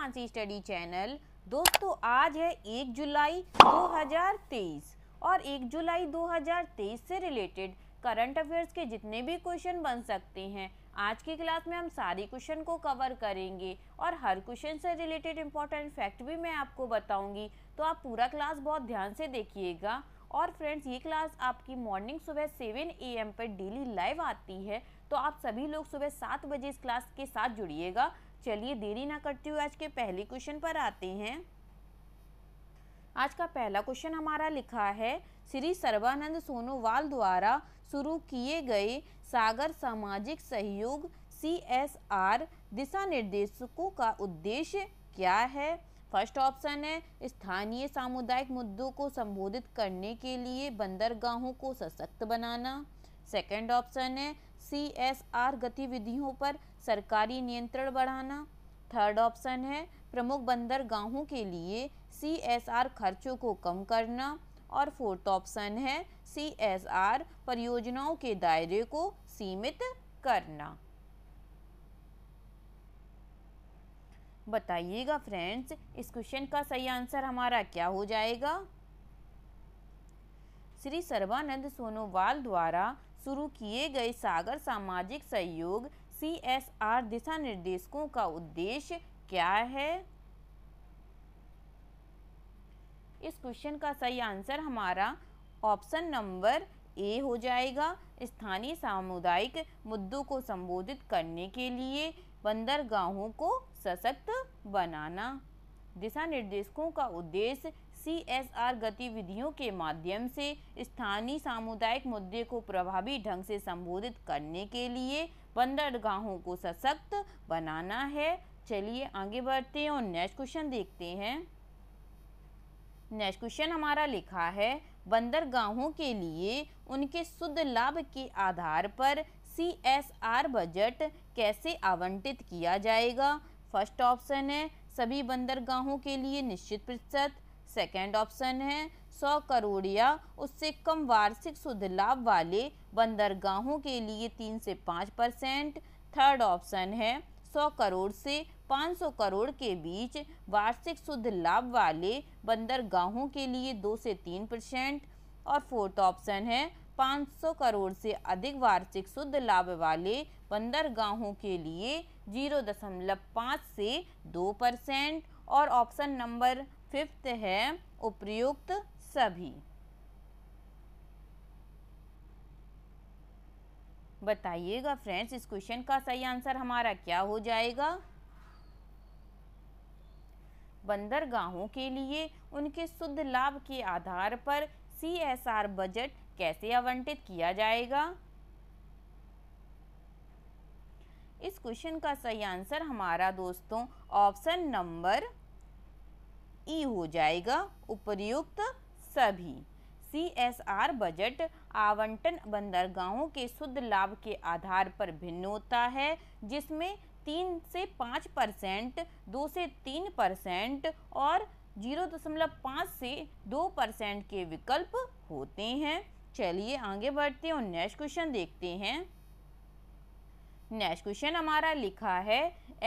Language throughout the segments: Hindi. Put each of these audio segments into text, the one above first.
मानसी स्टडी चैनल दोस्तों आज है 1 जुलाई 2023 और 1 जुलाई 2023 से रिलेटेड करंट अफेयर्स के जितने भी क्वेश्चन बन सकते हैं आज की क्लास में हम सारी क्वेश्चन को कवर करेंगे और हर क्वेश्चन से रिलेटेड इंपॉर्टेंट फैक्ट भी मैं आपको बताऊंगी तो आप पूरा क्लास बहुत ध्यान से देखिएगा और फ्रेंड्स ये क्लास आपकी मॉर्निंग सुबह सेवन ए एम पर डेली लाइव आती है तो आप सभी लोग सुबह सात बजे इस क्लास के साथ जुड़िएगा चलिए देरी ना करते हुए आज के पहले क्वेश्चन पर आते हैं आज का पहला क्वेश्चन हमारा लिखा है श्री सर्वानंद सोनोवाल द्वारा शुरू किए गए सागर सामाजिक सहयोग सी एस आर दिशा निर्देशकों का उद्देश्य क्या है फर्स्ट ऑप्शन है स्थानीय सामुदायिक मुद्दों को संबोधित करने के लिए बंदरगाहों को सशक्त बनाना सेकंड ऑप्शन है सीएसआर गतिविधियों पर सरकारी नियंत्रण बढ़ाना थर्ड ऑप्शन है प्रमुख बंदरगाहों के लिए सीएसआर खर्चों को कम करना और फोर्थ ऑप्शन है सीएसआर परियोजनाओं के दायरे को सीमित करना बताइएगा फ्रेंड्स इस क्वेश्चन का सही आंसर हमारा क्या हो जाएगा श्री सर्वानंद सोनोवाल द्वारा शुरू किए गए सागर सामाजिक सहयोग सी एस आर दिशा निर्देशकों का उद्देश्य क्या है इस क्वेश्चन का सही आंसर हमारा ऑप्शन नंबर ए हो जाएगा स्थानीय सामुदायिक मुद्दों को संबोधित करने के लिए बंदरगाहों को सशक्त बनाना दिशा निर्देशकों का उद्देश्य सीएसआर गतिविधियों के माध्यम से स्थानीय सामुदायिक मुद्दे को प्रभावी ढंग से संबोधित करने के लिए बंदरगाहों को सशक्त बनाना है चलिए आगे बढ़ते हैं और नेक्स्ट क्वेश्चन देखते हैं नेक्स्ट क्वेश्चन हमारा लिखा है बंदरगाहों के लिए उनके शुद्ध लाभ के आधार पर सी एस आर बजट कैसे आवंटित किया जाएगा फर्स्ट ऑप्शन है सभी बंदरगाहों के लिए निश्चित प्रतिशत सेकेंड ऑप्शन है सौ करोड़ या उससे कम वार्षिक शुद्ध लाभ वाले बंदरगाहों के लिए तीन से पाँच परसेंट थर्ड ऑप्शन है सौ करोड़ से पाँच सौ करोड़ के बीच वार्षिक शुद्ध लाभ वाले बंदरगाहों के लिए दो से तीन परसेंट और फोर्थ ऑप्शन है पाँच सौ करोड़ से अधिक वार्षिक शुद्ध लाभ वाले बंदरगाहों के लिए जीरो दशमलव पाँच से दो परसेंट और ऑप्शन नंबर फिफ्थ है उपयुक्त सभी बताइएगा फ्रेंड्स इस क्वेश्चन का सही आंसर हमारा क्या हो जाएगा बंदरगाहों के लिए उनके शुद्ध लाभ के आधार पर सीएसआर बजट कैसे आवंटित किया जाएगा इस क्वेश्चन का सही आंसर हमारा दोस्तों ऑप्शन नंबर ई हो जाएगा उपर्युक्त सभी सी एस आर बजट आवंटन बंदरगाहों के शुद्ध लाभ के आधार पर भिन्न होता है जिसमें तीन से पाँच परसेंट दो से तीन परसेंट और जीरो दशमलव पाँच से दो परसेंट के विकल्प होते हैं चलिए आगे बढ़ते हैं और नेक्स्ट क्वेश्चन देखते हैं नेक्स्ट क्वेश्चन हमारा लिखा है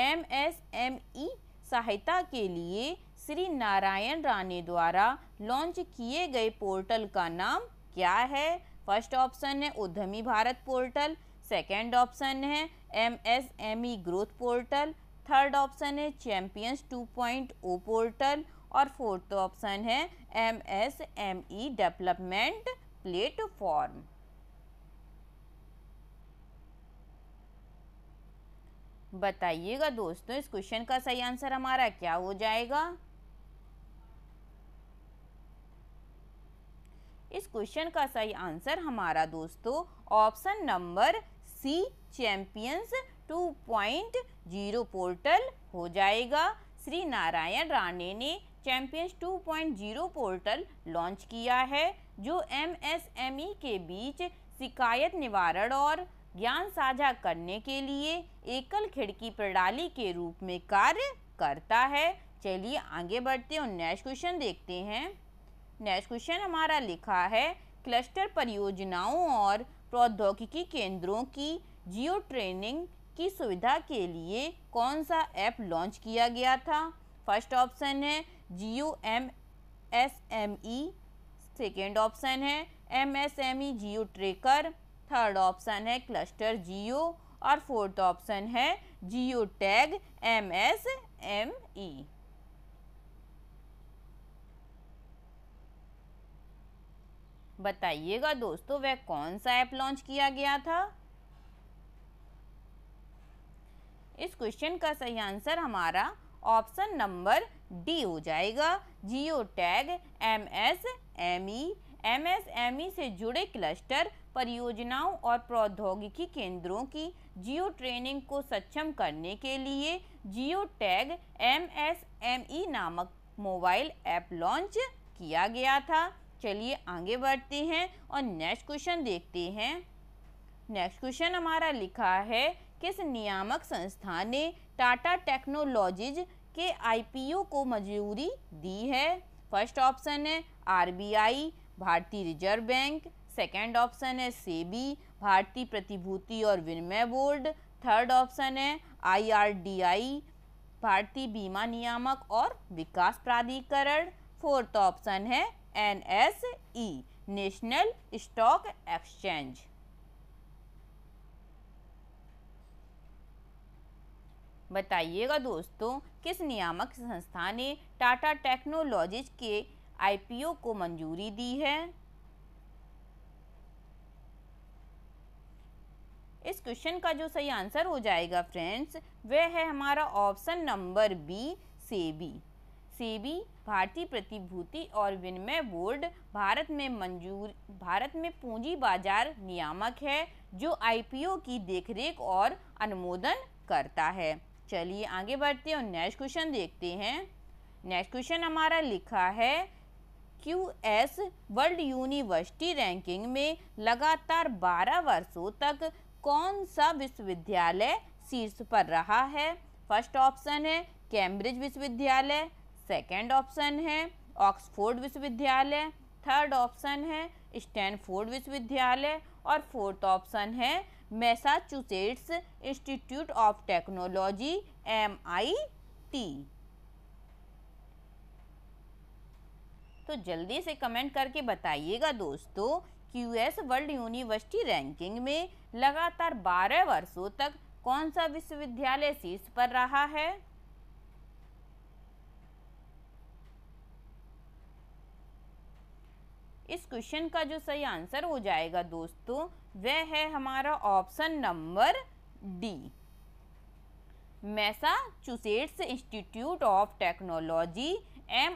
एम एस एम ई सहायता के लिए श्री नारायण रानी द्वारा लॉन्च किए गए पोर्टल का नाम क्या है फर्स्ट ऑप्शन है Udyami Bharat portal second option है MSME growth portal third option है चैम्पियंस 2.0 पोर्टल और फोर्थ ऑप्शन है एमएसएमई डेवलपमेंट प्लेटफॉर्म बताइएगा दोस्तों इस क्वेश्चन का सही आंसर हमारा क्या हो जाएगा इस क्वेश्चन का सही आंसर हमारा दोस्तों option number C champions 2.0 portal हो जाएगा श्री नारायण राणे ने चैम्पियंस 2.0 पोर्टल लॉन्च किया है जो एमएसएमई के बीच शिकायत निवारण और ज्ञान साझा करने के लिए एकल खिड़की प्रणाली के रूप में कार्य करता है चलिए आगे बढ़ते हैं और नेक्स्ट क्वेश्चन देखते हैं नेक्स्ट क्वेश्चन हमारा लिखा है क्लस्टर परियोजनाओं और प्रौद्योगिकी केंद्रों की जियो ट्रेनिंग की सुविधा के लिए कौन सा ऐप लॉन्च किया गया था फर्स्ट ऑप्शन है geo M S M E second option है M S M E geo tracker third option है क्लस्टर जियो और फोर्थ ऑप्शन है geo tag M S M E बताइएगा दोस्तों वह कौन सा ऐप लॉन्च किया गया था इस क्वेश्चन का सही आंसर हमारा ऑप्शन नंबर डी हो जाएगा geo tag M S M E M S M E से जुड़े क्लस्टर परियोजनाओं और प्रौद्योगिकी केंद्रों की जियो ट्रेनिंग को सक्षम करने के लिए geo tag M S M E नामक मोबाइल ऐप लॉन्च किया गया था चलिए आगे बढ़ते हैं और नेक्स्ट क्वेश्चन देखते हैं नेक्स्ट क्वेश्चन हमारा लिखा है किस नियामक संस्था ने टाटा टेक्नोलॉजीज के आईपीओ को मंजूरी दी है फर्स्ट ऑप्शन है आरबीआई भारतीय रिजर्व बैंक सेकंड ऑप्शन है सेबी भारतीय प्रतिभूति और विनिमय बोर्ड थर्ड ऑप्शन है आईआरडीआई भारतीय बीमा नियामक और विकास प्राधिकरण फोर्थ ऑप्शन है N S E national stock exchange बताइएगा दोस्तों किस नियामक संस्था ने टाटा टेक्नोलॉजीज के आईपीओ को मंजूरी दी है इस क्वेश्चन का जो सही आंसर हो जाएगा फ्रेंड्स वह है हमारा option number B SEBI SEBI भारतीय प्रतिभूति और विनिमय बोर्ड भारत में मंजूर भारत में पूंजी बाजार नियामक है जो आईपीओ की देखरेख और अनुमोदन करता है चलिए आगे बढ़ते हैं और नेक्स्ट क्वेश्चन देखते हैं नेक्स्ट क्वेश्चन हमारा लिखा है Q S world university ranking में लगातार 12 वर्षों तक कौन सा विश्वविद्यालय शीर्ष पर रहा है फर्स्ट ऑप्शन है कैम्ब्रिज विश्वविद्यालय सेकेंड ऑप्शन है ऑक्सफोर्ड विश्वविद्यालय थर्ड ऑप्शन है स्टैनफोर्ड विश्वविद्यालय और फोर्थ ऑप्शन है Massachusetts institute of technology M I T तो जल्दी से कमेंट करके बताइएगा दोस्तों क्यू वर्ल्ड यूनिवर्सिटी रैंकिंग में लगातार 12 वर्षों तक कौन सा विश्वविद्यालय शीर्ष पर रहा है इस क्वेश्चन का जो सही आंसर हो जाएगा दोस्तों वह है हमारा option number D Massachusetts institute of technology M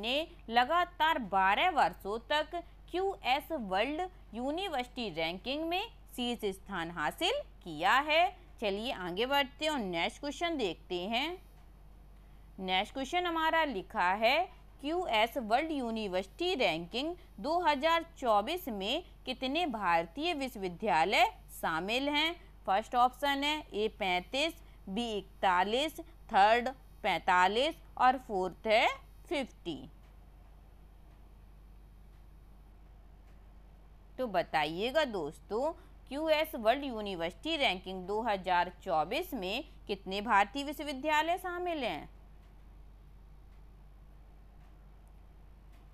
ने लगातार 12 वर्षों तक Q S world university ranking में शीर्ष स्थान हासिल किया है चलिए आगे बढ़ते हैं और नेक्स्ट क्वेश्चन देखते हैं नेक्स्ट क्वेश्चन हमारा लिखा है Q S world university ranking 2024 में कितने भारतीय विश्वविद्यालय शामिल हैं फर्स्ट ऑप्शन है ए पैंतीस बी इकतालीस थर्ड पैंतालीस और फोर्थ है फिफ्टी तो बताइएगा दोस्तों Q S world university ranking 2024 में कितने भारतीय विश्वविद्यालय शामिल हैं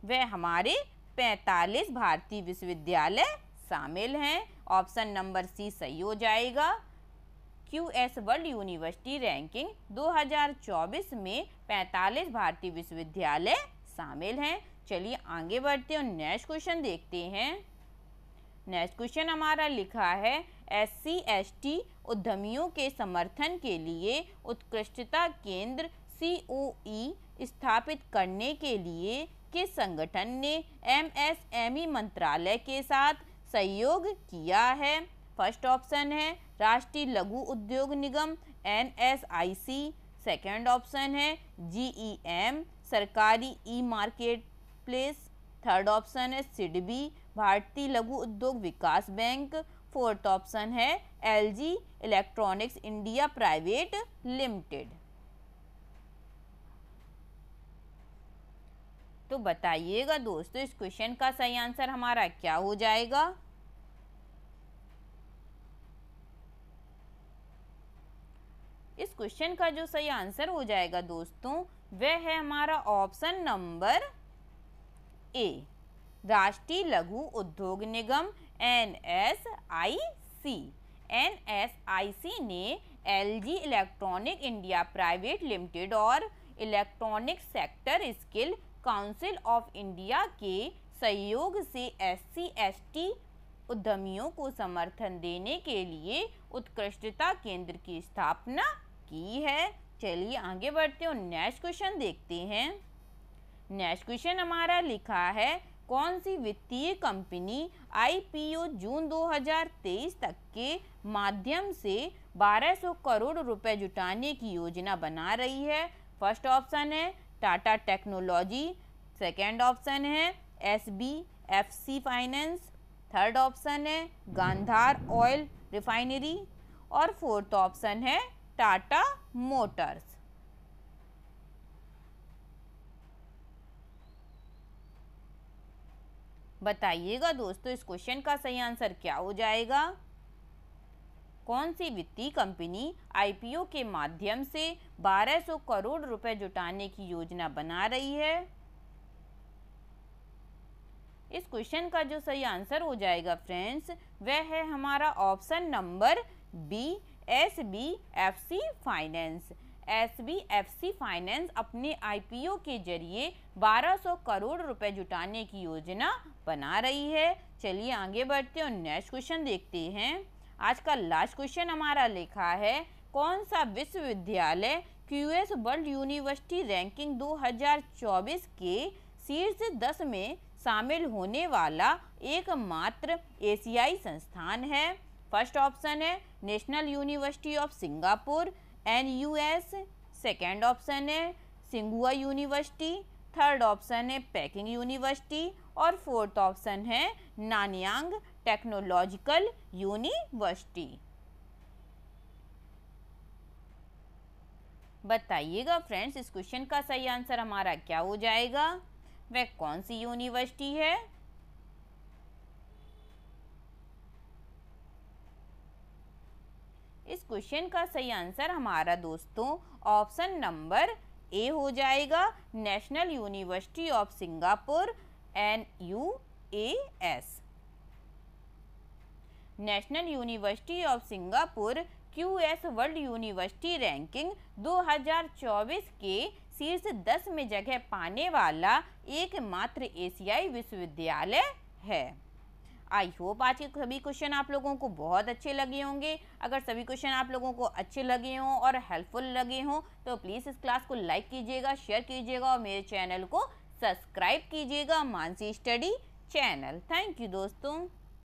वे हमारे 45 भारतीय विश्वविद्यालय शामिल हैं ऑप्शन नंबर सी सही हो जाएगा Q S world university ranking 2024 में 45 भारतीय विश्वविद्यालय शामिल हैं चलिए आगे बढ़ते हैं और नेक्स्ट क्वेश्चन देखते हैं नेक्स्ट क्वेश्चन हमारा लिखा है एस सी एस टी उद्यमियों के समर्थन के लिए उत्कृष्टता केंद्र सी ओ ई स्थापित करने के लिए के संगठन ने एमएसएमई e मंत्रालय के साथ सहयोग किया है फर्स्ट ऑप्शन है राष्ट्रीय लघु उद्योग निगम N S I C second option है जी ई एम सरकारी e market place third option है सिडबी भारतीय लघु उद्योग विकास बैंक फोर्थ ऑप्शन है LG electronics India private limited तो बताइएगा दोस्तों इस क्वेश्चन का सही आंसर हमारा क्या हो जाएगा इस क्वेश्चन का जो सही आंसर हो जाएगा दोस्तों वह है हमारा ऑप्शन नंबर ए राष्ट्रीय लघु उद्योग निगम N S I C N S I C ने L G electronic India private limited और electronic sector skill council of India के सहयोग से एस सी उद्यमियों को समर्थन देने के लिए उत्कृष्टता केंद्र की स्थापना की है चलिए आगे बढ़ते हैं नेक्स्ट क्वेश्चन देखते हैं नेक्स्ट क्वेश्चन हमारा लिखा है कौन सी वित्तीय कंपनी आईपीओ जून 2023 तक के माध्यम से 1200 करोड़ रुपए जुटाने की योजना बना रही है फर्स्ट ऑप्शन है टाटा टेक्नोलॉजी सेकेंड ऑप्शन है S B F C finance third option है गांधार ऑयल रिफाइनरी और फोर्थ ऑप्शन है टाटा मोटर्स बताइएगा दोस्तों इस क्वेश्चन का सही आंसर क्या हो जाएगा कौन सी वित्तीय कंपनी आईपीओ के माध्यम से 1200 करोड़ रुपए जुटाने की योजना बना रही है इस क्वेश्चन का जो सही आंसर हो जाएगा फ्रेंड्स वह है हमारा option number B S B F C finance S B F C finance अपने आईपीओ के जरिए 1200 करोड़ रुपए जुटाने की योजना बना रही है चलिए आगे बढ़ते और नेक्स्ट क्वेश्चन देखते हैं आज का लास्ट क्वेश्चन हमारा लिखा है कौन सा विश्वविद्यालय क्यूएस वर्ल्ड यूनिवर्सिटी रैंकिंग 2024 के शीर्ष दस में शामिल होने वाला एकमात्र एशियाई संस्थान है फर्स्ट ऑप्शन है national university of Singapore N U S second option है सिंगुआ यूनिवर्सिटी थर्ड ऑप्शन है पैकिंग यूनिवर्सिटी और फोर्थ ऑप्शन है नानियांग टेक्नोलॉजिकल यूनिवर्सिटी बताइएगा फ्रेंड्स इस क्वेश्चन का सही आंसर हमारा क्या हो जाएगा वह कौन सी यूनिवर्सिटी है इस क्वेश्चन का सही आंसर हमारा दोस्तों ऑप्शन नंबर ए हो जाएगा national university of Singapore N U A S national university of Singapore Q S world university ranking 2024 के शीर्ष 10 में जगह पाने वाला एकमात्र एशियाई विश्वविद्यालय है आई होप आज के सभी क्वेश्चन आप लोगों को बहुत अच्छे लगे होंगे अगर सभी क्वेश्चन आप लोगों को अच्छे लगे हों और हेल्पफुल लगे हों तो प्लीज़ इस क्लास को लाइक कीजिएगा शेयर कीजिएगा और मेरे चैनल को सब्सक्राइब कीजिएगा Mansi study channel thank you दोस्तों